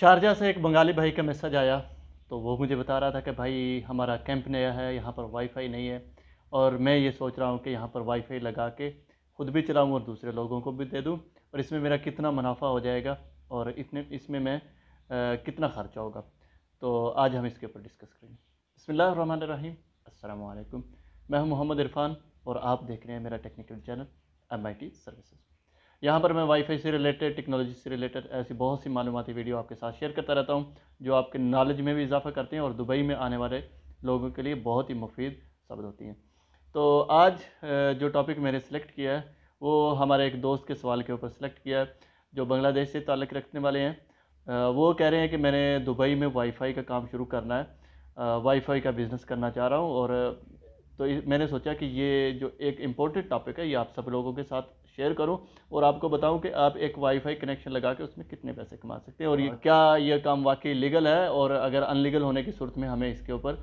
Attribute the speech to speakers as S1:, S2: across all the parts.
S1: Sharjah से एक बंगाली भाई का मैसेज आया तो वो मुझे बता रहा था कि भाई हमारा कैंप नया है यहाँ पर वाईफाई नहीं है और मैं ये सोच रहा हूँ कि यहाँ पर वाईफाई लगा के ख़ुद भी चलाऊँ और दूसरे लोगों को भी दे दूँ और इसमें मेरा कितना मुनाफा हो जाएगा और इतने इसमें मैं आ, कितना ख़र्चा होगा तो आज हम इसके ऊपर डिस्कस करेंगे बसमिल अल्लाम मैं हूँ मोहम्मद इरफान और आप देख रहे हैं मेरा technical channel M I T services यहाँ पर मैं वाईफाई से रिलेटेड टेक्नोलॉजी से रिलेटेड ऐसी बहुत सी मालूमती वीडियो आपके साथ शेयर करता रहता हूँ जो आपके नॉलेज में भी इजाफा करते हैं और दुबई में आने वाले लोगों के लिए बहुत ही मुफीद साबित होती हैं तो आज जो टॉपिक मैंने सेलेक्ट किया है वो हमारे एक दोस्त के सवाल के ऊपर सेलेक्ट किया है जो बांग्लादेश से ताल्लुक़ रखने वाले हैं वो कह रहे हैं कि मैंने दुबई में वाईफाई का काम शुरू करना है वाईफाई का बिज़नेस करना चाह रहा हूँ और तो मैंने सोचा कि ये जो एक इम्पोर्टेंट टॉपिक है ये आप सब लोगों के साथ शेयर करो और आपको बताऊं कि आप एक वाईफाई कनेक्शन लगा के उसमें कितने पैसे कमा सकते हैं और ये हाँ। क्या ये काम वाकई लीगल है और अगर अनलीगल होने की सूरत में हमें इसके ऊपर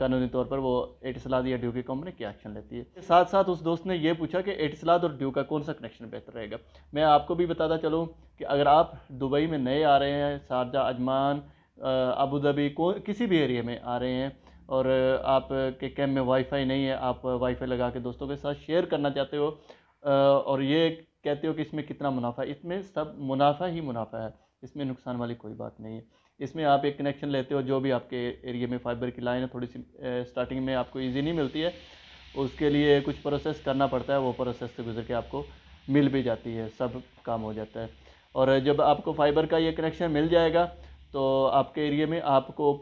S1: कानूनी तौर पर वो एटसलाद या ड्यू की कंपनी क्या एक्शन लेती है साथ साथ उस दोस्त ने यह पूछा कि एटसलाद और ड्यू का कौन सा कनेक्शन बेहतर रहेगा मैं आपको भी बताता चलूँ कि अगर आप दुबई में नए आ रहे हैं शारजा अजमान अबू धाबी को किसी भी एरिया में आ रहे हैं और आपके कैम में वाईफाई नहीं है आप वाईफाई लगा के दोस्तों के साथ शेयर करना चाहते हो और ये कहते हो कि इसमें कितना मुनाफा है इसमें सब मुनाफा ही मुनाफा है इसमें नुकसान वाली कोई बात नहीं है इसमें आप एक कनेक्शन लेते हो जो भी आपके एरिया में फाइबर की लाइन है थोड़ी सी स्टार्टिंग में आपको इजी नहीं मिलती है उसके लिए कुछ प्रोसेस करना पड़ता है वो प्रोसेस से गुजर के आपको मिल भी जाती है सब काम हो जाता है और जब आपको फाइबर का ये कनेक्शन मिल जाएगा तो आपके एरिया में आपको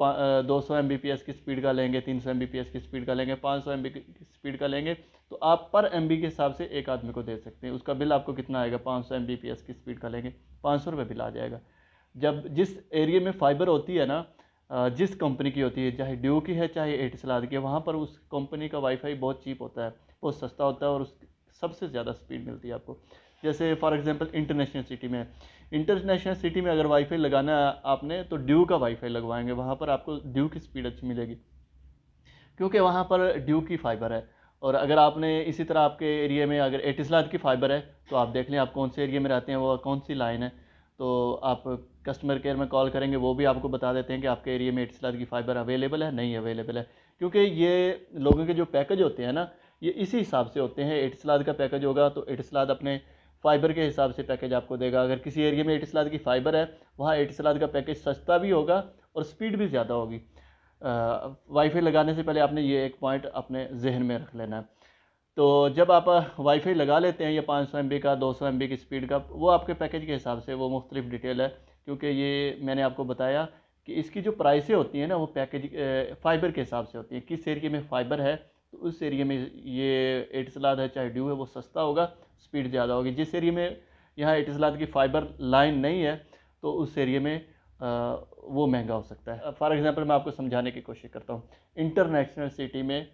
S1: दो सौ एम की स्पीड का लेंगे तीन सौ एम की स्पीड का लेंगे पाँच सौ एम की स्पीड का लेंगे तो आप पर एम के हिसाब से एक आदमी को दे सकते हैं उसका बिल आपको कितना आएगा पाँच सौ की स्पीड का लेंगे पाँच सौ बिल आ जाएगा जब जिस एरिए में फाइबर होती है ना जिस कंपनी की होती है चाहे ड्यू की है चाहे एटसलाद की है वहाँ पर उस कंपनी का वाईफाई बहुत चीप होता है बहुत सस्ता होता है और उस सबसे ज़्यादा स्पीड मिलती है आपको जैसे फॉर एग्जांपल इंटरनेशनल सिटी में इंटरनेशनल सिटी में अगर वाईफाई लगाना है आपने तो ड्यू का वाईफाई लगवाएंगे वहाँ पर आपको ड्यू की स्पीड अच्छी मिलेगी क्योंकि वहाँ पर ड्यू की फाइबर है और अगर आपने इसी तरह आपके एरिए में अगर एटिसलाद की फ़ाइबर है तो आप देख लें आप कौन से एरिए में रहते हैं वो कौन सी लाइन है तो आप कस्टमर केयर में कॉल करेंगे वो भी आपको बता देते हैं कि आपके एरिए में एटिसलाद की फ़ाइबर अवेलेबल है नहीं अवेलेबल है क्योंकि ये लोगों के जो पैकेज होते हैं ना ये इसी हिसाब से होते हैं एटिसलाद का पैकेज होगा तो एटिसलाद अपने फ़ाइबर के हिसाब से पैकेज आपको देगा अगर किसी एरिए में एटिसलाद की फ़ाइबर है वहाँ एटिसलाद का पैकेज सस्ता भी होगा और स्पीड भी ज़्यादा होगी वाईफाई लगाने से पहले आपने ये एक पॉइंट अपने जहन में रख लेना है तो जब आप वाईफाई लगा लेते हैं ये पाँच सौ एम का दो सौ एम की स्पीड का वो आपके पैकेज के हिसाब से वो मुख्तलिफ डिटेल है क्योंकि ये मैंने आपको बताया कि इसकी जो प्राइसें होती हैं ना वो पैकेज फ़ाइबर के हिसाब से होती हैं किस एरिए में फ़ाइबर है तो उस एरिए में ये एटसलाद है चाहे ड्यू है वो सस्ता होगा स्पीड ज़्यादा होगी जिस एरिए में यहाँ एटसलाद की फ़ाइबर लाइन नहीं है तो उस एरिए में वो महंगा हो सकता है फॉर एग्ज़ाम्पल मैं आपको समझाने की कोशिश करता हूँ इंटरनेशनल सिटी में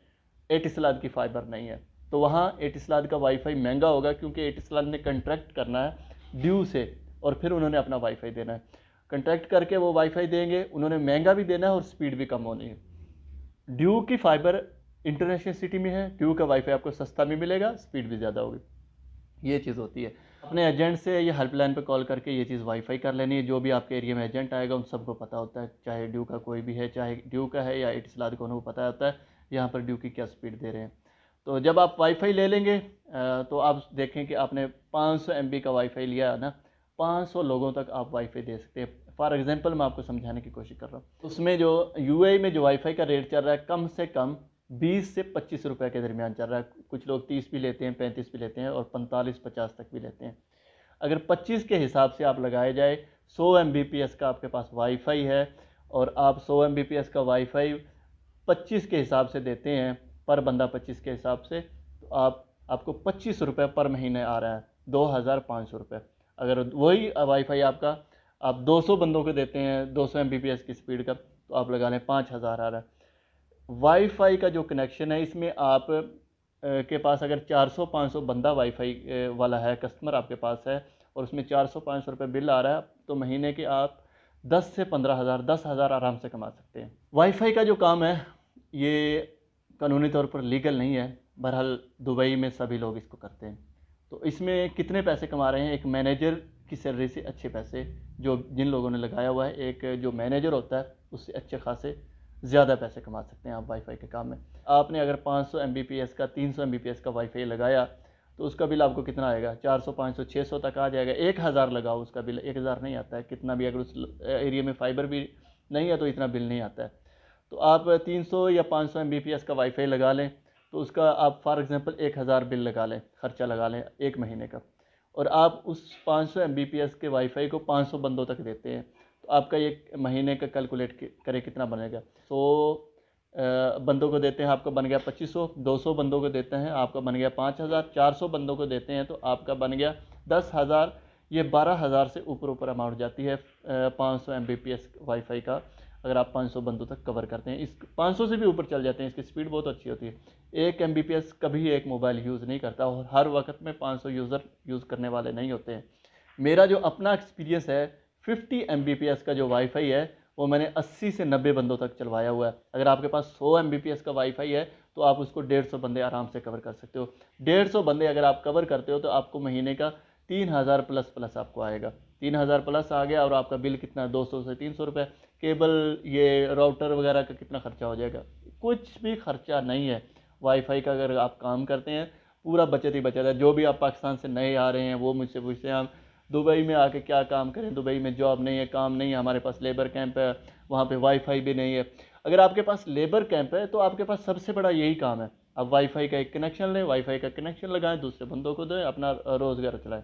S1: एटिसलाद की फाइबर नहीं है तो वहाँ एटिसलाद का वाईफाई महंगा होगा क्योंकि एटिसलाद ने कंट्रैक्ट करना है ड्यू से और फिर उन्होंने अपना वाईफाई देना है कंट्रैक्ट करके वो वाईफाई देंगे उन्होंने महंगा भी देना है और स्पीड भी कम होनी है ड्यू की फाइबर इंटरनेशनल सिटी में है ड्यू का वाईफाई आपको सस्ता भी मिलेगा स्पीड भी ज़्यादा होगी ये चीज़ होती है अपने एजेंट से या हेल्पलाइन पे कॉल करके ये चीज़ वाईफाई कर लेनी है जो भी आपके एरिया में एजेंट आएगा उन सबको पता होता है चाहे ड्यू का कोई भी है चाहे ड्यू का है या इटसलाद को उनको पता होता है यहाँ पर ड्यू की क्या स्पीड दे रहे हैं तो जब आप वाईफाई ले लेंगे तो आप देखें कि आपने 500 सौ का वाईफाई लिया है ना 500 लोगों तक आप वाईफाई दे सकते हैं फॉर एग्जांपल मैं आपको समझाने की कोशिश कर रहा हूँ उसमें जो यूएई e में जो वाईफाई का रेट चल रहा है कम से कम बीस से पच्चीस रुपये के दरमियान चल रहा है कुछ लोग तीस भी लेते हैं पैंतीस भी लेते हैं और पैंतालीस पचास तक भी लेते हैं अगर पच्चीस के हिसाब से आप लगाए जाए सौ एम का आपके पास वाईफाई है और आप सौ एम का वाईफाई पच्चीस के हिसाब से देते हैं पर बंदा पच्चीस के हिसाब से तो आप आपको पच्चीस रुपये पर महीने आ रहा है दो हज़ार पाँच सौ रुपये अगर वही वाईफाई आपका आप दो सौ बंदों को देते हैं दो सौ एम की स्पीड का तो आप लगा लें पाँच हज़ार आ रहा है वाईफाई का जो कनेक्शन है इसमें आप के पास अगर 400-500 बंदा वाईफाई वाला है कस्टमर आपके पास है और उसमें 400-500 रुपये बिल आ रहा है तो महीने के आप 10 से पंद्रह हज़ार दस हज़ार आराम से कमा सकते हैं वाईफाई का जो काम है ये कानूनी तौर पर लीगल नहीं है बहरहाल दुबई में सभी लोग इसको करते हैं तो इसमें कितने पैसे कमा रहे हैं एक मैनेजर की सैलरी से अच्छे पैसे जो जिन लोगों ने लगाया हुआ है एक जो मैनेजर होता है उससे अच्छे खासे ज़्यादा पैसे कमा सकते हैं आप वाईफाई के काम में आपने अगर 500 सौ का 300 सौ का वाईफाई लगाया तो उसका बिल आपको कितना आएगा 400 500 600 तक आ जाएगा एक हज़ार लगाओ उसका बिल एक हज़ार नहीं आता है कितना भी अगर उस एरिया में फ़ाइबर भी नहीं है तो इतना बिल नहीं आता है तो आप 300 या 500 सौ का वाईफाई लगा लें तो उसका आप फॉर एग्ज़ाम्पल एक हज़ार बिल लगा लें खर्चा लगा लें एक महीने का और आप उस पाँच सौ के वाईफाई को पाँच बंदों तक देते हैं तो आपका ये महीने का कैलकुलेट करें कितना बनेगा सो तो, बंदों को देते हैं आपका बन गया पच्चीस सौ दो सौ बंदों को देते हैं आपका बन गया पाँच हज़ार चार सौ बंदों को देते हैं तो आपका बन गया दस हज़ार ये बारह हज़ार से ऊपर ऊपर अमाउंट जाती है पाँच सौ M B P S wifi का अगर आप पाँच सौ बंदों तक कवर करते हैं इस पाँच सौ से भी ऊपर चल जाते हैं इसकी स्पीड बहुत अच्छी होती है एक एम बी पी एस कभी एक मोबाइल यूज़ नहीं करता और हर वक्त में पाँच सौ यूज़र यूज़ करने वाले नहीं होते हैं मेरा जो अपना एक्सपीरियंस है 50 एम का जो वाईफाई है वो मैंने 80 से 90 बंदों तक चलवाया हुआ है अगर आपके पास 100 एम का वाईफाई है तो आप उसको 150 बंदे आराम से कवर कर सकते हो 150 बंदे अगर आप कवर करते हो तो आपको महीने का 3000 प्लस प्लस आपको आएगा 3000 प्लस आ गया और आपका बिल कितना 200 से 300 रुपए केबल ये राउटर वगैरह का कितना खर्चा हो जाएगा कुछ भी खर्चा नहीं है वाईफाई का अगर आप काम करते हैं पूरा बचत ही बचत है जो भी आप पाकिस्तान से नए आ रहे हैं वो मुझसे पूछते हैं आप दुबई में आके क्या काम करें दुबई में जॉब नहीं है काम नहीं है हमारे पास लेबर कैंप है वहाँ पे वाईफाई भी नहीं है अगर आपके पास लेबर कैंप है तो आपके पास सबसे बड़ा यही काम है आप वाईफाई का एक कनेक्शन लें वाईफाई का कनेक्शन लगाएं दूसरे बंदों को दें अपना रोज़गार चलाएं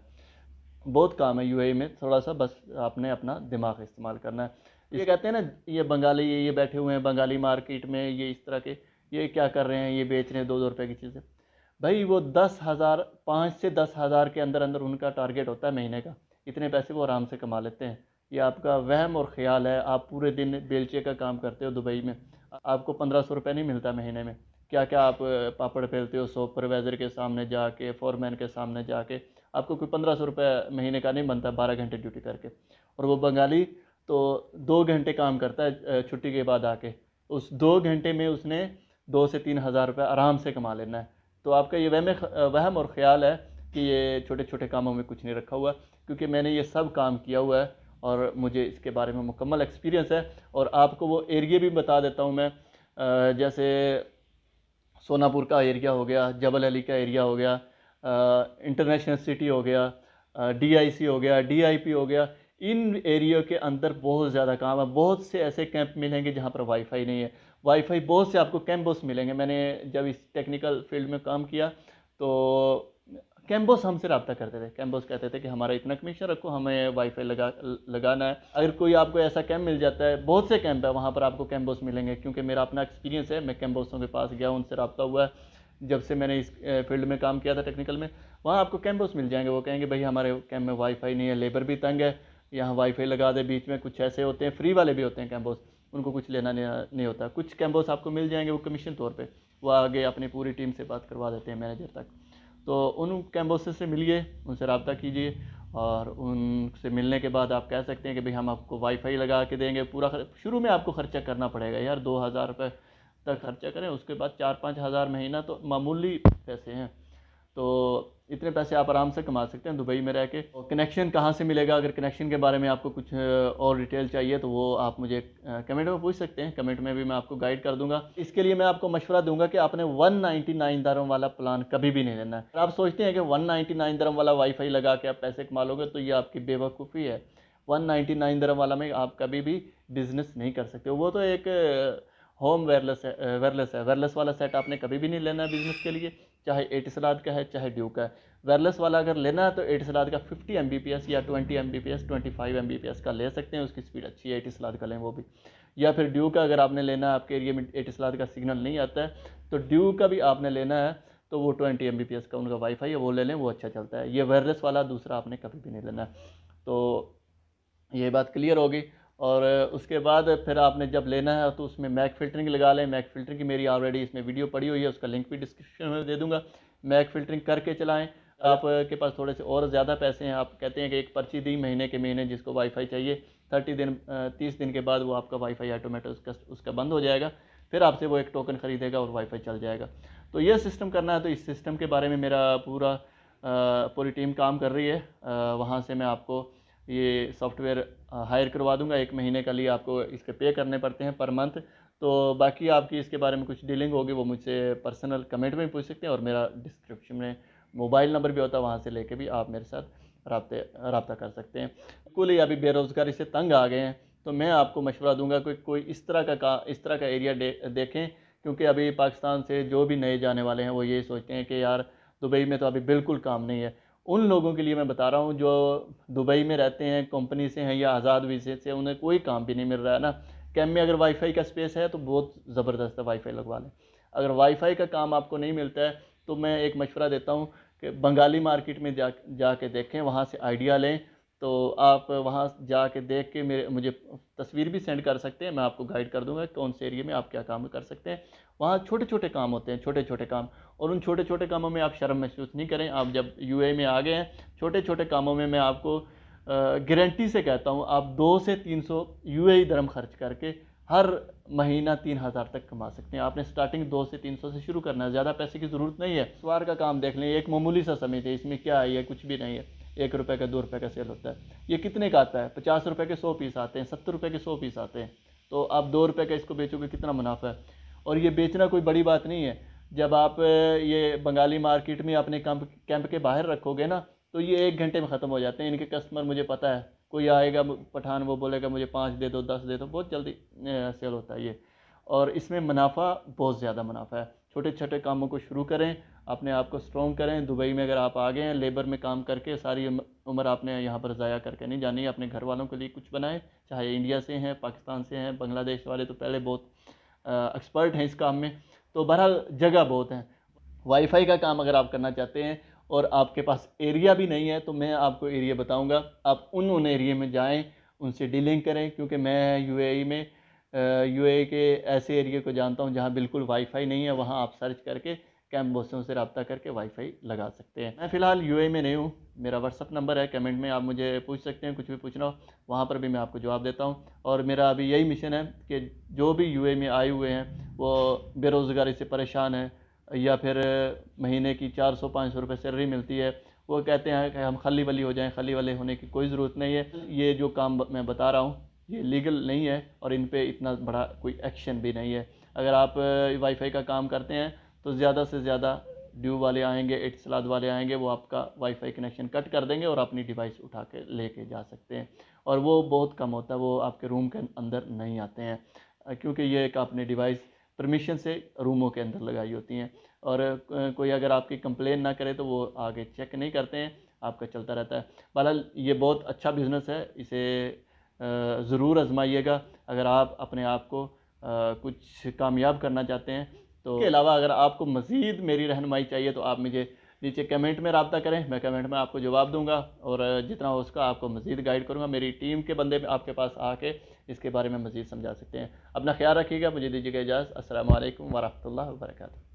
S1: बहुत काम है यूएई e में थोड़ा सा बस आपने अपना दिमाग इस्तेमाल करना है ये कहते हैं ना ये बंगाली ये ये बैठे हुए हैं बंगाली मार्केट में ये इस तरह के ये क्या कर रहे हैं ये बेच रहे हैं दो दो रुपये की चीज़ें भाई वो दस हज़ार पाँच से दस हज़ार के अंदर अंदर उनका टारगेट होता है महीने का इतने पैसे वो आराम से कमा लेते हैं ये आपका वहम और ख्याल है आप पूरे दिन बेलचे का काम करते हो दुबई में आपको पंद्रह सौ रुपये नहीं मिलता महीने में क्या क्या आप पापड़ फैलते हो सुपरवाइज़र के सामने जाके फोरमैन के सामने जाके आपको कोई पंद्रह सौ रुपये महीने का नहीं बनता बारह घंटे ड्यूटी करके और वो बंगाली तो दो घंटे काम करता है छुट्टी के बाद आके उस दो घंटे में उसने दो से तीन हज़ार रुपये आराम से कमा लेना है तो आपका ये वहम वहम और ख़्याल है कि ये छोटे छोटे कामों में कुछ नहीं रखा हुआ क्योंकि मैंने ये सब काम किया हुआ है और मुझे इसके बारे में मुकम्मल एक्सपीरियंस है और आपको वो एरिए भी बता देता हूँ मैं जैसे सोनापुर का एरिया हो गया जबल अली का एरिया हो गया इंटरनेशनल सिटी हो गया डी हो गया डी हो गया इन एरिया के अंदर बहुत ज़्यादा काम है बहुत से ऐसे कैंप मिलेंगे जहाँ पर वाईफाई नहीं है वाईफाई बहुत से आपको कैंपस मिलेंगे मैंने जब इस टेक्निकल फील्ड में काम किया तो कैंपस हमसे रबता करते थे कैंपस कहते थे कि हमारा इतना कमीशन रखो हमें वाईफाई लगा लगाना है अगर कोई आपको ऐसा कैंप मिल जाता है बहुत से कैंप है वहाँ पर आपको कैंपस मिलेंगे क्योंकि मेरा अपना एक्सपीरियंस है मैं कैंपसों के पास गया उनसे रबता हुआ है जब से मैंने इस फील्ड में काम किया था टेक्निकल में वहाँ आपको कैंपस मिल जाएंगे वो कहेंगे भाई हमारे कैंप में वाईफाई नहीं है लेबर भी तंग है यहाँ वाईफाई लगा दे बीच में कुछ ऐसे होते हैं फ्री वाले भी होते हैं कैम्बोस उनको कुछ लेना नहीं होता कुछ कैम्बोस आपको मिल जाएंगे वो कमीशन तौर पर वो आगे अपनी पूरी टीम से बात करवा देते हैं मैनेजर तक तो उन कैम्बोस से मिलिए उनसे रबता कीजिए और उनसे मिलने के बाद आप कह सकते हैं कि भाई हम आपको वाईफाई लगा के देंगे पूरा शुरू में आपको ख़र्चा करना पड़ेगा यार दो हज़ार रुपये तक खर्चा करें उसके बाद चार पाँच हज़ार महीना तो मामूली पैसे हैं तो इतने पैसे आप आराम से कमा सकते हैं दुबई में रह के और कनेक्शन कहाँ से मिलेगा अगर कनेक्शन के बारे में आपको कुछ और डिटेल चाहिए तो वो आप मुझे कमेंट में पूछ सकते हैं कमेंट में भी मैं आपको गाइड कर दूंगा इसके लिए मैं आपको मशवरा दूंगा कि आपने 199 दरम वाला प्लान कभी भी नहीं लेना है आप सोचते हैं कि नाइन दरम वाला वाईफाई लगा के आप पैसे कमा लोगे तो ये आपकी बेवकूफ़ी है नाइन दरम वाला में आप कभी भी बिज़नेस नहीं कर सकते वो तो एक होम वायरलेस है वायरलेस है वायरलेस वाला सेट आपने कभी भी नहीं लेना है बिज़नेस के लिए चाहे एट सलाद का है चाहे ड्यू का है वायरलेस वाला अगर लेना है तो एट सलाद का फिफ्टी एम या twenty M B five M का ले सकते हैं उसकी स्पीड अच्छी है एट सलाद का लें वो भी या फिर ड्यू का अगर आपने लेना है आपके एरिया में एट सलाद का सिग्नल नहीं आता है तो ड्यू का भी आपने लेना है तो वो ट्वेंटी एम का उनका वाईफाई है वो ले लें वो अच्छा चलता है ये वायरलेस वाला दूसरा आपने कभी भी नहीं लेना है तो ये बात क्लियर होगी और उसके बाद फिर आपने जब लेना है तो उसमें मैक फ़िल्टरिंग लगा लें मैक फिल्टरिंग की मेरी ऑलरेडी इसमें वीडियो पड़ी हुई है उसका लिंक भी डिस्क्रिप्शन में दे दूँगा मैक फ़िल्टरिंग करके चलाएँ आपके पास थोड़े से और ज़्यादा पैसे हैं आप कहते हैं कि एक पर्ची दी महीने के महीने जिसको वाईफाई चाहिए थर्टी दिन तीस दिन के बाद वो आपका वाईफाई ऑटोमेटिक उसका उसका बंद हो जाएगा फिर आपसे वो एक टोकन ख़रीदेगा और वाईफाई चल जाएगा तो ये सिस्टम करना है तो इस सिस्टम के बारे में मेरा पूरा पूरी टीम काम कर रही है वहाँ से मैं आपको ये सॉफ्टवेयर हायर करवा दूंगा एक महीने का लिए आपको इसके पे करने पड़ते हैं पर मंथ तो बाकी आपकी इसके बारे में कुछ डीलिंग होगी वो मुझसे पर्सनल कमेंट में पूछ सकते हैं और मेरा डिस्क्रिप्शन में मोबाइल नंबर भी होता है वहाँ से लेके भी आप मेरे साथ रबते रबता कर सकते हैं कुल ही अभी बेरोज़गारी से तंग आ गए हैं तो मैं आपको मशवरा दूंगा कि कोई इस तरह का, का इस तरह का एरिया दे, देखें क्योंकि अभी पाकिस्तान से जो भी नए जाने वाले हैं वो ये सोचते हैं कि यार दुबई में तो अभी बिल्कुल काम नहीं है उन लोगों के लिए मैं बता रहा हूँ जो दुबई में रहते हैं कंपनी से हैं या आज़ाद वीज़े से उन्हें कोई काम भी नहीं मिल रहा है ना कैम में अगर वाईफाई का स्पेस है तो बहुत ज़बरदस्त है वाईफाई लगवा लें अगर वाईफाई का काम आपको नहीं मिलता है तो मैं एक मशवरा देता हूँ कि बंगाली मार्केट में जा जा के देखें वहाँ से आइडिया लें तो आप वहाँ जा के देख के मेरे मुझे तस्वीर भी सेंड कर सकते हैं मैं आपको गाइड कर दूंगा कौन से एरिए में आप क्या काम कर सकते हैं वहाँ छोटे छोटे काम होते हैं छोटे छोटे काम और उन छोटे छोटे कामों में आप शर्म महसूस नहीं करें आप जब यू में आ गए हैं छोटे छोटे कामों में मैं आपको गारंटी से कहता हूँ आप दो से तीन सौ यू दरम खर्च करके हर महीना तीन हज़ार तक कमा सकते हैं आपने स्टार्टिंग दो से तीन सौ से शुरू करना है ज़्यादा पैसे की ज़रूरत नहीं है सवार का काम देख लें एक मामूली सा समय थे इसमें क्या है कुछ भी नहीं है एक रुपये का दो रुपये का सेल होता है ये कितने का आता है पचास रुपये के सौ पीस आते हैं सत्तर रुपये के सौ पीस आते हैं तो आप दो रुपये का इसको बेचोगे कितना मुनाफा है और ये बेचना कोई बड़ी बात नहीं है जब आप ये बंगाली मार्केट में अपने कैंप कैंप के बाहर रखोगे ना तो ये एक घंटे में ख़त्म हो जाते हैं इनके कस्टमर मुझे पता है कोई आएगा पठान वो बोलेगा मुझे पाँच दे दो दस दे दो बहुत जल्दी सेल होता है ये और इसमें मुनाफा बहुत ज़्यादा मुनाफा है छोटे छोटे कामों को शुरू करें अपने आप को स्ट्रॉन्ग करें दुबई में अगर आप आ गए हैं लेबर में काम करके सारी उम्र आपने यहाँ पर ज़ाया करके नहीं जानी अपने घर वालों के लिए कुछ बनाएं चाहे इंडिया से हैं पाकिस्तान से हैं बांग्लादेश वाले तो पहले बहुत एक्सपर्ट हैं इस काम में तो बहरहाल जगह बहुत हैं वाईफाई का काम अगर आप करना चाहते हैं और आपके पास एरिया भी नहीं है तो मैं आपको एरिया बताऊंगा आप उन उन एरिए में जाएं उनसे डीलिंग करें क्योंकि मैं यूएई e में यूएई e के ऐसे एरिए को जानता हूं जहां बिल्कुल वाईफाई नहीं है वहां आप सर्च करके कैम्बोसों से रबता करके वाईफाई लगा सकते हैं मैं फ़िलहाल यूए में नहीं हूँ मेरा व्हाट्सअप नंबर है कमेंट में आप मुझे पूछ सकते हैं कुछ भी पूछना हो वहाँ पर भी मैं आपको जवाब देता हूँ और मेरा अभी यही मिशन है कि जो भी यूए में आए हुए हैं वो बेरोज़गारी से परेशान है या फिर महीने की चार सौ पाँच सौ रुपये सैलरी मिलती है वो कहते हैं कि हम खली वली हो जाएँ खली वाले होने की कोई ज़रूरत नहीं है ये जो काम मैं बता रहा हूँ ये लीगल नहीं है और इन पर इतना बड़ा कोई एक्शन भी नहीं है अगर आप वाईफाई का काम करते हैं तो ज़्यादा से ज़्यादा ड्यू वाले आएंगे सलाद वाले आएंगे वो आपका वाईफाई कनेक्शन कट कर देंगे और अपनी डिवाइस उठा के लेके जा सकते हैं और वो बहुत कम होता है वो आपके रूम के अंदर नहीं आते हैं क्योंकि ये एक आपने डिवाइस परमिशन से रूमों के अंदर लगाई होती हैं और कोई अगर आपकी कंप्लेन ना करे तो वो आगे चेक नहीं करते हैं आपका चलता रहता है बहरहाल ये बहुत अच्छा बिज़नेस है इसे ज़रूर आजमाइएगा अगर आप अपने आप को कुछ कामयाब करना चाहते हैं तो इसके अलावा अगर आपको मज़ीद मेरी रहनमाई चाहिए तो आप मुझे नीचे कमेंट में रबता करें मैं कमेंट में आपको जवाब दूंगा और जितना हो उसका आपको मज़ीद गाइड करूंगा मेरी टीम के बंदे आपके पास आके इसके बारे में मज़ीद समझा सकते हैं अपना ख्याल रखिएगा मुझे दीजिएगा इजाज़ असल वरहमल वर्का